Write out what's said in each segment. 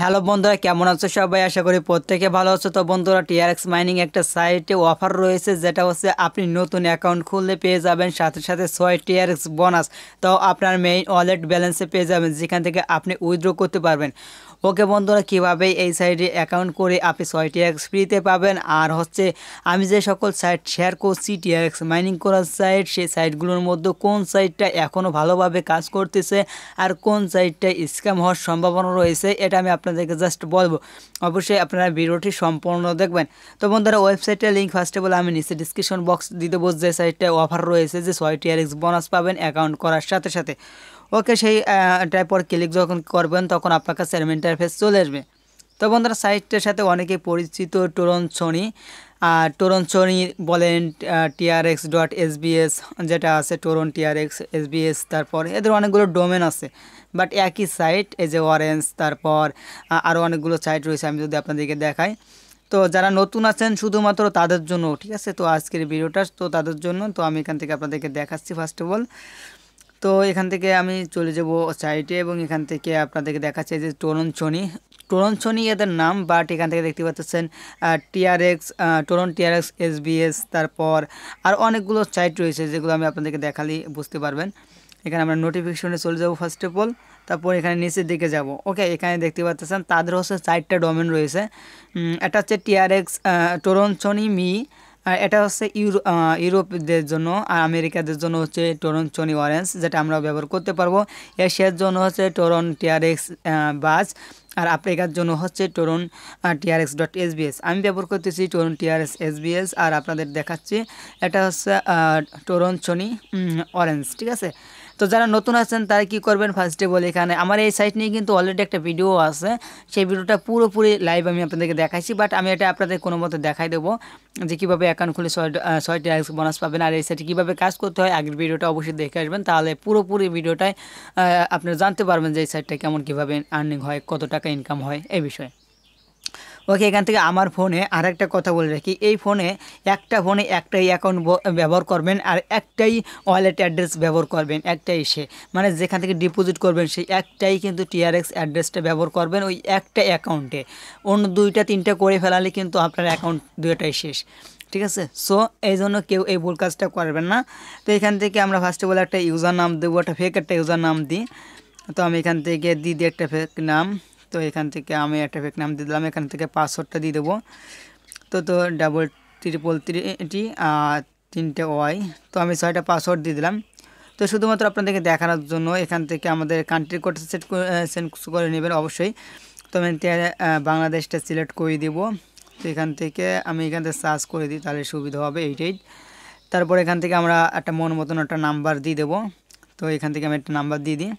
hello বন্ধুরা কেমন আছো সবাই আশা করি প্রত্যেকে ভালো আছো তো বন্ধুরা টিআরএক্স মাইনিং একটা সাইটে অফার রয়েছে যেটা হচ্ছে আপনি নতুন অ্যাকাউন্ট খুললে পেয়ে যাবেন সাথে সাথে ছয় টিআরএক্স বোনাস তো আপনার মেইন ওয়ালেট ব্যালেন্সে পেয়ে যাবেন যেখান থেকে আপনি উইথড্র করতে পারবেন ওকে বন্ধুরা কিভাবে এই সাইটে অ্যাকাউন্ট করে আপনি ছয় টিএক্স ফ্রিতে পাবেন আর হচ্ছে আমি যে সকল সাইট শেয়ার করছি টিএক্স মাইনিং করার সাইট সেই সাইটগুলোর মধ্যে কোন সাইটটা এখনও ভালোভাবে কাজ করতেছে আর কোন সাইটটা স্ক্যাম হওয়ার সম্ভাবনা রয়েছে এটা আমি আপনাদেরকে জাস্ট বলবো অবশ্যই আপনারা ভিডিওটি সম্পূর্ণ দেখবেন তো বন্ধুরা ওয়েবসাইটের লিঙ্ক ফার্স্টে বলে আমি নিচে ডিসক্রিপশন বক্স দিতে বলছি যে সাইটটায় অফার রয়েছে যে ছয় টিআরএক্স বোনাস পাবেন অ্যাকাউন্ট করার সাথে সাথে ওকে সেই টাইপর ক্লিক যখন করবেন তখন আপনার কাছে এরম ইন্টারফেস চলে আসবে তো বন্ধুরা সাইটটার সাথে অনেকে পরিচিত টোরন সনি টোরন সনি বলেন টিআরএক্স ডট এসবিএস যেটা আছে টোরন টিআরএক্স এসবিএস তারপর এদের অনেকগুলো ডোমেন আছে বাট একই সাইট এই যে অরেঞ্জ তারপর আরও অনেকগুলো সাইট রয়েছে আমি যদি আপনাদেরকে দেখাই তো যারা নতুন আছেন শুধুমাত্র তাদের জন্য ঠিক আছে তো আজকের ভিডিওটা তো তাদের জন্য তো আমি এখান থেকে আপনাদেরকে দেখাচ্ছি ফার্স্ট অফ অল তো এখান থেকে আমি চলে যাব সাইটে এবং এখান থেকে আপনাদেরকে দেখাচ্ছে যে টোরঞ্চনি টোরঞ্চনি এদের নাম বাট এখান থেকে দেখতে পাচ্ছেন টিআরএক্স টোরন টিআরএক্স বিএস তারপর আর অনেকগুলো সাইট রয়েছে যেগুলো আমি আপনাদেরকে দেখালেই বুঝতে পারবেন এখানে আমরা নোটিফিকেশনে চলে যাব ফার্স্ট অফ অল তারপর এখানে নিচের দিকে যাব ওকে এখানে দেখতে পাচ্ছেন তাদের হচ্ছে চারটা ডোমেন রয়েছে এটা হচ্ছে টিআরএক্স টোরঞ্চনি মি এটা হচ্ছে ইউরোপদের জন্য আর আমেরিকাদের জন্য হচ্ছে টরন চনি অরেঞ্জ যেটা আমরা ব্যবহার করতে পারবো এশিয়ার জন্য হচ্ছে টরন টিয়ারেক্স বাস আর আপনার জন্য হচ্ছে টোরন টিআরএক্স ডট এসবিএস আমি ব্যবহার করতেছি টোরন টিআরএস এসবিএস আর আপনাদের দেখাচ্ছি এটা হচ্ছে টোরন ছনি অরেঞ্জ ঠিক আছে তো যারা নতুন আছেন তারা কি করবেন ফার্স্টে বলে এখানে আমার এই সাইট নিয়ে কিন্তু অলরেডি একটা ভিডিও আছে সেই ভিডিওটা পুরোপুরি লাইভ আমি আপনাদেরকে দেখাইছি বাট আমি এটা আপনাদের কোনো মতো দেখাই দেবো যে কীভাবে অ্যাকাউন্ট খুলে ছয়টি আইস বোনাস পাবেন আর এই সাইটে কীভাবে কাজ করতে হয় আগের ভিডিওটা অবশ্যই দেখে আসবেন তাহলে পুরোপুরি ভিডিওটায় আপনারা জানতে পারবেন যে এই সাইটটা কেমন কীভাবে আর্নিং হয় কত টাকা টাকা ইনকাম হয় এই বিষয়ে ওকে এখান থেকে আমার ফোনে আর একটা কথা বলে রাখি এই ফোনে একটা ফোনে একটাই অ্যাকাউন্ট ব্যবহার করবেন আর একটাই ওয়ালেট অ্যাড্রেস ব্যবহার করবেন একটাই সে মানে যেখান থেকে ডিপোজিট করবেন সেই একটাই কিন্তু টিআরএক্স অ্যাড্রেসটা ব্যবহার করবেন ওই একটা অ্যাকাউন্টে অন্য দুইটা তিনটা করে ফেলালে কিন্তু আপনার অ্যাকাউন্ট দুইটাই শেষ ঠিক আছে সো এই জন্য কেউ এই ভুল কাজটা করবেন না তো এখান থেকে আমরা ফার্স্টে বলে একটা ইউজার নাম দেবো একটা ফেক একটা ইউজার নাম দিই তো আমি এখান থেকে দিদি একটা ফেক নাম তো এখান থেকে আমি একটা ফেক নাম দিয়ে দিলাম এখান থেকে পাসওয়ার্ডটা দিয়ে দেবো তো তো ডাবল ট্রিপল থ্রি আর তিনটে ওয়াই তো আমি ছয়টা পাসওয়ার্ড দিয়ে দিলাম তো শুধুমাত্র আপনাদেরকে দেখানোর জন্য এখান থেকে আমাদের কান্ট্রি কোড সেট সেন্ড করে নেবেন অবশ্যই তো আমি বাংলাদেশটা সিলেক্ট করে দিব তো এখান থেকে আমি এখান থেকে সার্চ করে দিই তাহলে সুবিধা হবে এইট এইট তারপর এখান থেকে আমরা একটা মন মতন একটা নাম্বার দিয়ে দেবো তো এখান থেকে আমি একটা নাম্বার দিয়ে দিই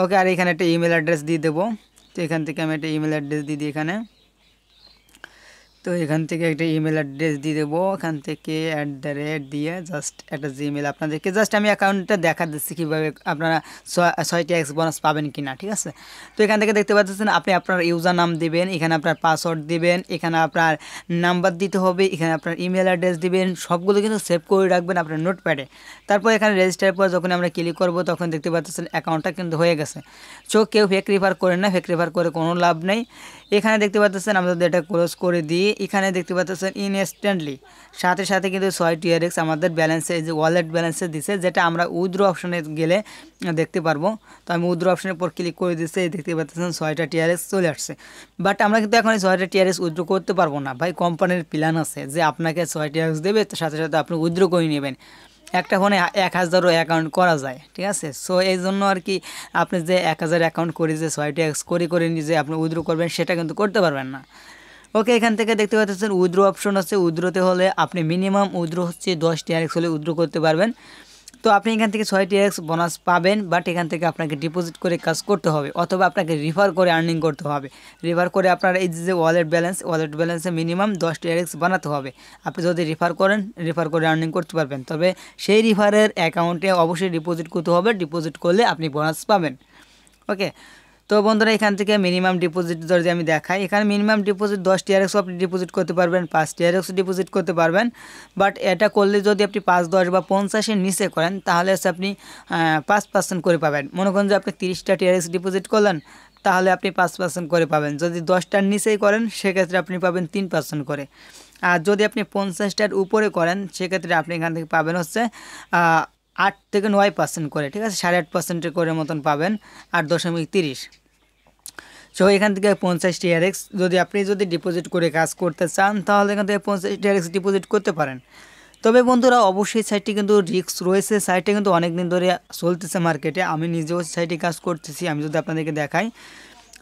ओके यार येখানে একটা ইমেল অ্যাড্রেস দিয়ে দেব তো এখান থেকে আমি একটা ইমেল অ্যাড্রেস দি দি এখানে তো এখান থেকে একটা ইমেল অ্যাড্রেস দিয়ে দেবো এখান থেকে অ্যাট দ্য রেট দিয়ে জাস্ট একটা জিমেল আপনাদেরকে জাস্ট আমি অ্যাকাউন্টটা দেখা দিচ্ছি কীভাবে আপনারা ছয়টি এক্স বোনাস পাবেন কি না ঠিক আছে তো এখান থেকে দেখতে পাচ্ছেন আপনি আপনার ইউজার নাম দিবেন এখানে আপনার পাসওয়ার্ড দিবেন এখানে আপনার নাম্বার দিতে হবে এখানে আপনার ইমেল অ্যাড্রেস দিবেন সবগুলো কিন্তু সেভ করে রাখবেন আপনার নোটপ্যাডে তারপর এখানে রেজিস্টার পর যখন আমরা ক্লিক করবো তখন দেখতে পাচ্ছেন অ্যাকাউন্টটা কিন্তু হয়ে গেছে চো কেউ ফেক রিফার করেন না ফেক রিফার করে কোনো লাভ নেই এখানে দেখতে পাচ্ছেন আমরা যদি এটা ক্লোজ করে দিই এখানে দেখতে পাচ্ছেন ইনস্ট্যান্টলি সাথে সাথে কিন্তু ছয় টিয়ারেক্স আমাদের ব্যালেন্সে যে ওয়ালেট ব্যালেন্সে দিছে যেটা আমরা উইদ্রো অপশনে গেলে দেখতে পারবো তো আমি উইদ্রো অপশনের পর ক্লিক করে দিচ্ছে দেখতে পাচ্ছেন ছয়টা টিয়ারেক্স চলে আসছে বাট আমরা কিন্তু এখন ছয়টা টিয়ারেক্স উইদ্রো করতে পারবো না ভাই কোম্পানির প্ল্যান আছে যে আপনাকে ছয় টিয়ারেক্স দেবে সাথে সাথে আপনি উইদ্রো করে নেবেন একটা ফোনে এক হাজারও অ্যাকাউন্ট করা যায় ঠিক আছে সো এই জন্য আর কি আপনি যে এক হাজার অ্যাকাউন্ট করে যে এক্স করে করে নিজে আপনি উইথড্র করবেন সেটা কিন্তু করতে পারবেন না ওকে এখান থেকে দেখতে পাচ্ছেন উদ্রো অপশন আছে উদ্রোতে হলে আপনি মিনিমাম উদ্রো হচ্ছে দশটি টিআরএক্স হলে উদ্রো করতে পারবেন তো আপনি এখান থেকে ছয়টি টিআরএক্স বোনাস পাবেন বাট এখান থেকে আপনাকে ডিপোজিট করে কাজ করতে হবে অথবা আপনাকে রিফার করে আর্নিং করতে হবে রিফার করে আপনার এই যে ওয়ালেট ব্যালেন্স ওয়ালেট ব্যালেন্সে মিনিমাম দশটি টিআরএক্স বানাতে হবে আপনি যদি রিফার করেন রিফার করে আর্নিং করতে পারবেন তবে সেই রিফারের অ্যাকাউন্টে অবশ্যই ডিপোজিট করতে হবে ডিপোজিট করলে আপনি বোনাস পাবেন ওকে তো বন্ধুরা এখান থেকে মিনিমাম ডিপোজিট যদি আমি দেখাই এখানে মিনিমাম ডিপোজিট দশ টিআরএক্স আপনি ডিপোজিট করতে পারবেন পাঁচ টিআরএক্স ডিপোজিট করতে পারবেন বাট এটা করলে যদি আপনি পাঁচ দশ বা পঞ্চাশের নিচে করেন তাহলে হচ্ছে আপনি পাঁচ পার্সেন্ট করে পাবেন মনে করেন যে আপনি তিরিশটা টিআরএক্স ডিপোজিট করলেন তাহলে আপনি পাঁচ পার্সেন্ট করে পাবেন যদি দশটার নিচেই করেন সেক্ষেত্রে আপনি পাবেন তিন পার্সেন্ট করে আর যদি আপনি পঞ্চাশটার উপরে করেন সেক্ষেত্রে আপনি এখান থেকে পাবেন হচ্ছে আট থেকে নয় পার্সেন্ট করে ঠিক আছে সাড়ে আট পার্সেন্টের করে মতন পাবেন আট দশমিক তিরিশ সো এখান থেকে পঞ্চাশ টিআরএক্স যদি আপনি যদি ডিপোজিট করে কাজ করতে চান তাহলে এখান থেকে পঞ্চাশ টিআরএক্স ডিপোজিট করতে পারেন তবে বন্ধুরা অবশ্যই সাইটটি কিন্তু রিক্স রয়েছে সাইটটি কিন্তু অনেক দিন ধরে চলতেছে মার্কেটে আমি নিজেও সাইটে কাজ করতেছি আমি যদি আপনাদেরকে দেখাই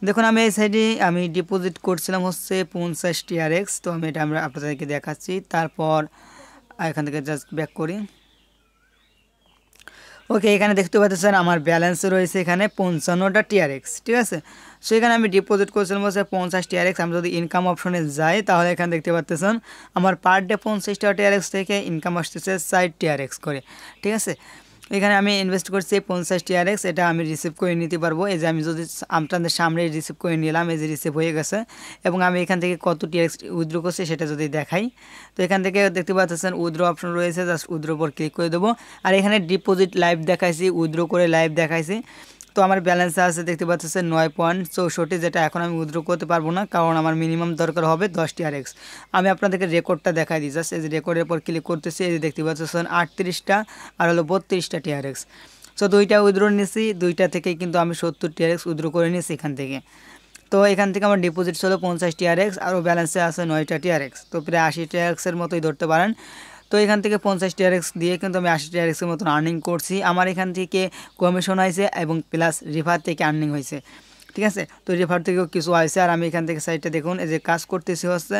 দেখুন আমি এই সাইডে আমি ডিপোজিট করছিলাম হচ্ছে পঞ্চাশ টিআরএক্স তো আমি এটা আমরা আপনাদেরকে দেখাচ্ছি তারপর এখান থেকে জাস্ট ব্যাক করি ওকে এখানে দেখতে পাচ্ছেন আমার ব্যালেন্স রয়েছে এখানে পঞ্চান্নটা টিআরএক্স ঠিক আছে সো এখানে আমি ডিপোজিট করেছিলাম হচ্ছে পঞ্চাশ টিআরএক্স আমি যদি ইনকাম অপশনে যাই তাহলে এখানে দেখতে পাচ্ছেন আমার পার ডে পঞ্চাশটা টিআরএক্স থেকে ইনকাম আসতেছে সাইড টিআরএক্স করে ঠিক আছে এখানে আমি ইনভেস্ট করছি পঞ্চাশ টিআরএক্স এটা আমি রিসিভ করে নিতে পারবো এই যে আমি যদি আপনাদের সামনে রিসিভ করে নিলাম এই যে রিসিভ হয়ে গেছে এবং আমি এখান থেকে কত টিআরএক্স উইথড্র করছি সেটা যদি দেখাই তো এখান থেকে দেখতে পাচ্ছেন উইথড্র অপশন রয়েছে জাস্ট উইথড্র উপর ক্লিক করে দেবো আর এখানে ডিপোজিট লাইভ দেখাইছি উইথড্র করে লাইভ দেখাইছি তো আমার ব্যালেন্স আছে দেখতে পাচ্ছে নয় পয়েন্ট চৌষট্টি যেটা এখন আমি উদ্রো করতে পারবো না কারণ আমার মিনিমাম দরকার হবে দশটি আর এক্স আমি আপনাদেরকে রেকর্ডটা দেখাই দিই জাস্ট এই যে রেকর্ডের পর ক্লিক করতেছি এই যে দেখতে পাচ্ছেন আটত্রিশটা আর হলো বত্রিশটা টিআর এক্স সো দুইটা উইথড্র নিয়েছি দুইটা থেকে কিন্তু আমি সত্তর এক্স উইথড্র করে নিয়েছি এখান থেকে তো এখান থেকে আমার ডিপোজিট ছিল পঞ্চাশ টিআরএক্স আরও ব্যালেন্সে আছে নয়টা এক্স তো প্রায় আশি এক্সের মতোই ধরতে পারেন তো এখান থেকে পঞ্চাশ টিআরএক্স দিয়ে কিন্তু আমি আশি টিআরএক্সের মতন আর্নিং করছি আমার এখান থেকে কমিশন হয়েছে এবং প্লাস রিফার থেকে আর্নিং হয়েছে ঠিক আছে তো রিফার থেকেও কিছু আসছে আর আমি এখান থেকে সাইডটা দেখুন এই যে কাজ করতেছি হচ্ছে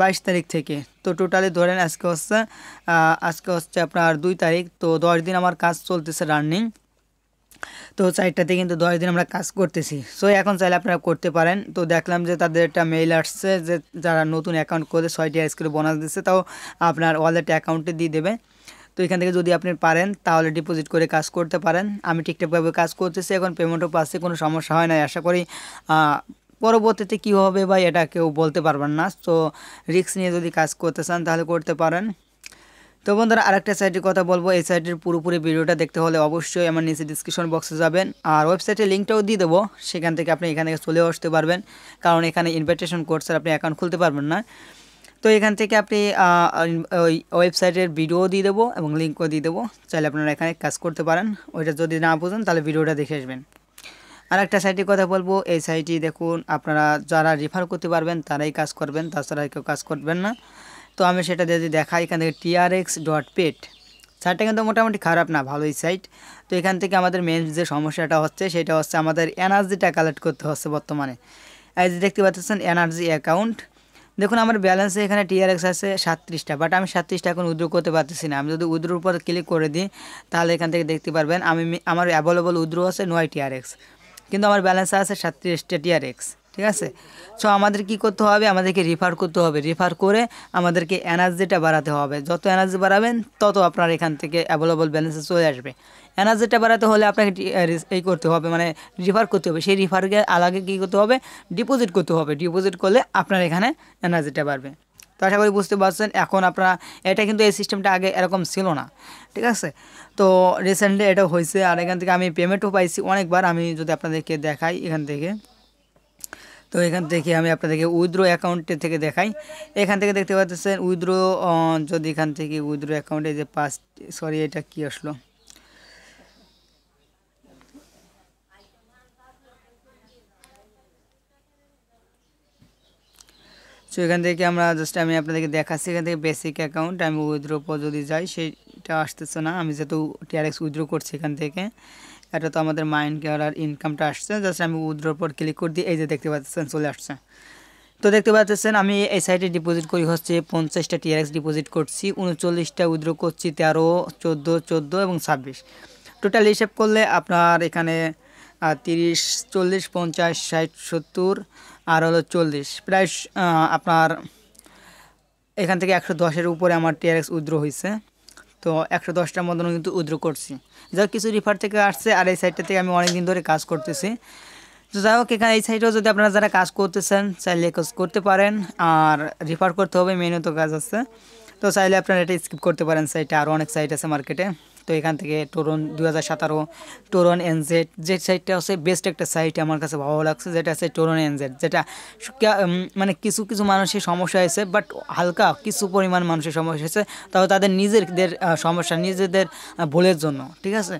বাইশ তারিখ থেকে তো টোটালি ধরেন আজকে হচ্ছে আজকে হচ্ছে আপনার দুই তারিখ তো দশ দিন আমার কাজ চলতেছে রানিং তো সাইটটাতে কিন্তু দশ দিন আমরা কাজ করতেছি সো এখন চাইলে আপনারা করতে পারেন তো দেখলাম যে তাদের একটা মেইল আসছে যে যারা নতুন অ্যাকাউন্ট করে ছয়টি আইস করে বোনাস দিচ্ছে তাও আপনার ওয়ালেট অ্যাকাউন্টে দিয়ে দেবে তো এখান থেকে যদি আপনি পারেন তাহলে ডিপোজিট করে কাজ করতে পারেন আমি ঠিকঠাকভাবে কাজ করতেছি এখন পেমেন্টও পাচ্ছি কোনো সমস্যা হয় না আশা করি পরবর্তীতে কী হবে বা এটা কেউ বলতে পারবেন না তো রিস্ক নিয়ে যদি কাজ করতে চান তাহলে করতে পারেন তো বন্ধুরা আরেকটা সাইটের কথা বলবো এই সাইটের পুরোপুরি ভিডিওটা দেখতে হলে অবশ্যই আমার নিচে ডিসক্রিপশন বক্সে যাবেন আর ওয়েবসাইটের লিঙ্কটাও দিয়ে দেবো সেখান থেকে আপনি এখান থেকে চলেও আসতে পারবেন কারণ এখানে ইনভাইটেশন কোর্স আপনি অ্যাকাউন্ট খুলতে পারবেন না তো এখান থেকে আপনি ওই ওয়েবসাইটের ভিডিও দিয়ে দেবো এবং লিঙ্কও দিয়ে দেবো চাইলে আপনারা এখানে কাজ করতে পারেন ওইটা যদি না বুঝেন তাহলে ভিডিওটা দেখে আসবেন আর একটা সাইটের কথা বলবো এই সাইটটি দেখুন আপনারা যারা রেফার করতে পারবেন তারাই কাজ করবেন তাছাড়া কেউ কাজ করবেন না তো আমি সেটা যদি দেখাই এখান থেকে টিআরএক্স ডট পেট সাইটটা কিন্তু মোটামুটি খারাপ না ভালোই সাইট তো এখান থেকে আমাদের মেন যে সমস্যাটা হচ্ছে সেটা হচ্ছে আমাদের এনার্জিটা কালেক্ট করতে হচ্ছে বর্তমানে এই যে দেখতে পাচ্ছেন এনার্জি অ্যাকাউন্ট দেখুন আমার ব্যালেন্সে এখানে টিআরএক্স আছে সাতত্রিশটা বাট আমি সাতত্রিশটা এখন উদ্রো করতে পারতেছি না আমি যদি উদ্রোর উপর ক্লিক করে দিই তাহলে এখান থেকে দেখতে পারবেন আমি আমার অ্যাভেলেবল উদ্রো আছে নয় টিআরএক্স কিন্তু আমার ব্যালেন্স আছে সাতত্রিশটা টিআরএক্স ঠিক আছে সো আমাদের কি করতে হবে আমাদেরকে রেফার করতে হবে রেফার করে আমাদেরকে এনার্জিটা বাড়াতে হবে যত এনার্জি বাড়াবেন তত আপনার এখান থেকে অ্যাভেলেবল ব্যালেন্সে চলে আসবে এনার্জিটা বাড়াতে হলে আপনাকে এই করতে হবে মানে রিফার করতে হবে সেই রিফারকে আলাদা কী করতে হবে ডিপোজিট করতে হবে ডিপোজিট করলে আপনার এখানে এনার্জিটা বাড়বে তো আশা করি বুঝতে পারছেন এখন আপনারা এটা কিন্তু এই সিস্টেমটা আগে এরকম ছিল না ঠিক আছে তো রিসেন্টলি এটা হয়েছে আর এখান থেকে আমি পেমেন্টও পাইছি অনেকবার আমি যদি আপনাদেরকে দেখাই এখান থেকে তো এখান থেকে আমি আপনাদেরকে উইথড্রো অ্যাকাউন্টে থেকে দেখাই এখান থেকে দেখতে পাচ্ছেন উইথড্রো যদি এখান থেকে উইথড্রো অ্যাকাউন্টে যে পাঁচ সরি এটা কি আসলো সো এখান থেকে আমরা জাস্ট আমি আপনাদেরকে দেখাচ্ছি এখান থেকে বেসিক অ্যাকাউন্ট আমি উইথড্রো পর যদি যাই সেটা আসতেছে না আমি যেহেতু টিআরএক্স উইথড্রো করছি এখান থেকে এটা তো আমাদের মাইন্ড কেয়ার ইনকামটা আসছে জাস্ট আমি উইথড্রোর পর ক্লিক করে দিই এই যে দেখতে পাচ্ছেন চলে আসছে তো দেখতে পাচ্ছেন আমি এই সাইটে ডিপোজিট করি হচ্ছে পঞ্চাশটা টিআরএক্স ডিপোজিট করছি উনচল্লিশটা উইথড্রো করছি তেরো চোদ্দো চোদ্দো এবং ছাব্বিশ টোটাল হিসেব করলে আপনার এখানে আর তিরিশ চল্লিশ পঞ্চাশ ষাট সত্তর আর হলো চল্লিশ প্রায় আপনার এখান থেকে একশো দশের উপরে আমার টিআরএক্স উদ্র হয়েছে তো একশো দশটার মতন কিন্তু উদ্র করছি যাই কিছু রিফার থেকে আসছে আর এই সাইডটা থেকে আমি অনেকদিন ধরে কাজ করতেছি তো যাই হোক এখানে এই সাইডেও যদি আপনারা যারা কাজ করতেছেন চাইলে কাজ করতে পারেন আর রিফার করতে হবে মেনও তো কাজ আছে তো চাইলে আপনারা এটা স্কিপ করতে পারেন সাইটটা আরও অনেক সাইট আছে মার্কেটে তো এখান থেকে টোরন দু হাজার সতেরো টোরন এনজেড যে সাইটটা হচ্ছে বেস্ট একটা সাইট আমার কাছে ভালো লাগছে যেটা আছে টোরন এনজেড যেটা মানে কিছু কিছু মানুষের সমস্যা হয়েছে বাট হালকা কিছু পরিমাণ মানুষের সমস্যা হয়েছে তবে তাদের নিজেদের সমস্যা নিজেদের ভুলের জন্য ঠিক আছে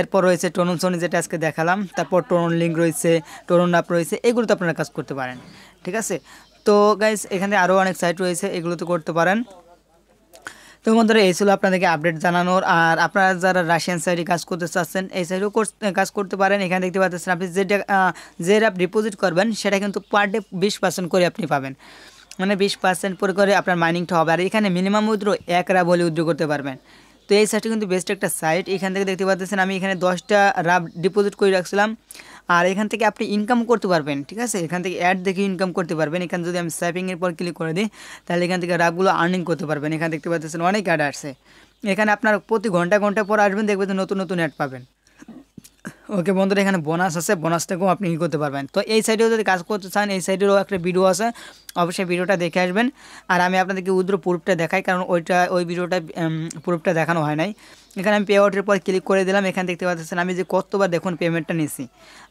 এরপর রয়েছে টোরন সোনি যেটা আজকে দেখালাম তারপর টোরন লিঙ্ক রয়েছে টোরন আপ রয়েছে এগুলো তো আপনারা কাজ করতে পারেন ঠিক আছে তো গাইজ এখানে আরও অনেক সাইট রয়েছে এগুলো তো করতে পারেন তো বন্ধুরা এই ছিল আপনাদেরকে আপডেট জানানোর আর আপনারা যারা রাশিয়ান সাইডে কাজ করতে চাচ্ছেন এই সাইডেও কাজ করতে পারেন এখানে দেখতে পাচ্ছেন আপনি যেটা যে অ্যাপ ডিপোজিট করবেন সেটা কিন্তু পার ডে বিশ পার্সেন্ট করে আপনি পাবেন মানে বিশ পার্সেন্ট পরে করে আপনার মাইনিংটা হবে আর এখানে মিনিমাম উদ্রো এক রাব বলে উদ্রো করতে পারবেন তো এই সাইটটা কিন্তু বেস্ট একটা সাইট এখান থেকে দেখতে পাচ্ছেন আমি এখানে দশটা রাব ডিপোজিট করে রাখছিলাম আর এখান থেকে আপনি ইনকাম করতে পারবেন ঠিক আছে এখান থেকে অ্যাড দেখে ইনকাম করতে পারবেন এখানে যদি আমি সেভিংয়ের পর ক্লিক করে দিই তাহলে এখান থেকে রাগুলো আর্নিং করতে পারবেন এখানে দেখতে পাচ্ছেন অনেক অ্যাড আসছে এখানে আপনার প্রতি ঘন্টা ঘন্টা পর আসবেন দেখবেন নতুন নতুন অ্যাড পাবেন ওকে বন্ধুরা এখানে বোনাস আছে বোনাস থেকেও আপনি ই করতে পারবেন তো এই সাইডেও যদি কাজ করতে চান এই সাইডেরও একটা ভিডিও আছে অবশ্যই ভিডিওটা দেখে আসবেন আর আমি আপনাদেরকে উদ্র প্রুফটা দেখাই কারণ ওইটা ওই ভিডিওটা প্রুফটা দেখানো হয় নাই এখানে আমি পে আউটের পর ক্লিক করে দিলাম এখানে দেখতে পাচ্ছেন আমি যে কতবার দেখুন পেমেন্টটা নিছি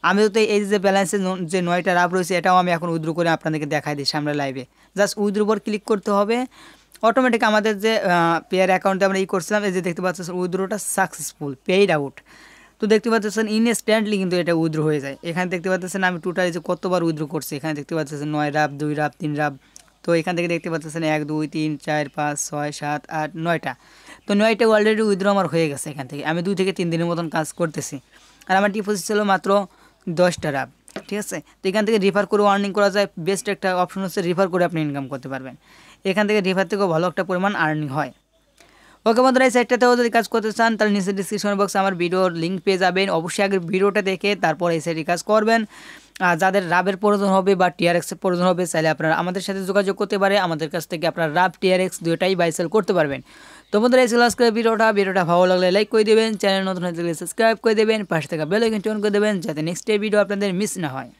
আমি তো এই যে ব্যালেন্সের যে নয়টা রাফ রয়েছে এটাও আমি এখন উদ্র করে আপনাদেরকে দেখাই দিচ্ছি আমরা লাইভে জাস্ট উদ্র পর ক্লিক করতে হবে অটোমেটিক আমাদের যে পেয়ার অ্যাকাউন্টে আমরা ই করছিলাম এই যে দেখতে পাচ্ছি উইদ্রোটা সাকসেসফুল পেইড আউট তো দেখতে পাচ্ছেন ইনস্ট্যান্টলি কিন্তু এটা উইদ্রো হয়ে যায় এখানে দেখতে পাচ্ছেন আমি টোটালি যে কতবার উইদ্রো করছি এখানে দেখতে পাচ্ছেন নয় রাব দুই রাব তিন রাব তো এখান থেকে দেখতে পাচ্ছেন এক দুই তিন চার পাঁচ ছয় সাত আট নয়টা তো নয়টা অলরেডি উইদ্রো আমার হয়ে গেছে এখান থেকে আমি দুই থেকে তিন দিনের মতন কাজ করতেছি আর আমার ডিপোজিট ছিল মাত্র দশটা রাব ঠিক আছে তো এখান থেকে রিফার করে আর্নিং করা যায় বেস্ট একটা অপশন হচ্ছে রিফার করে আপনি ইনকাম করতে পারবেন এখান থেকে রিফার থেকেও ভালো একটা পরিমাণ আর্নিং হয় ওকে বন্ধুরা এই সাইটটাতেও যদি কাজ করতে চান তাহলে নিচে ডিসক্রিপশন বক্সে আমার ভিডিওর লিঙ্ক পেয়ে যাবেন অবশ্যই আগে ভিডিওটা দেখে তারপর এই সাইটে কাজ করবেন আর যাদের রাবের প্রয়োজন হবে বা টিআরএক্সের প্রয়োজন হবে চাইলে আপনারা আমাদের সাথে যোগাযোগ করতে পারে আমাদের কাছ থেকে আপনারা রাব টিআরএক্স দুয়োটাই বাইসেল করতে পারবেন তো বন্ধুরা এই ছিল আজকের ভিডিওটা ভিডিওটা ভালো লাগলে লাইক করে দেবেন চ্যানেল নতুন হয়ে সাবস্ক্রাইব করে দেবেন পাশে থাকা বেল আইকনটি অন করে দেবেন যাতে নেক্সট ভিডিও আপনাদের মিস না হয়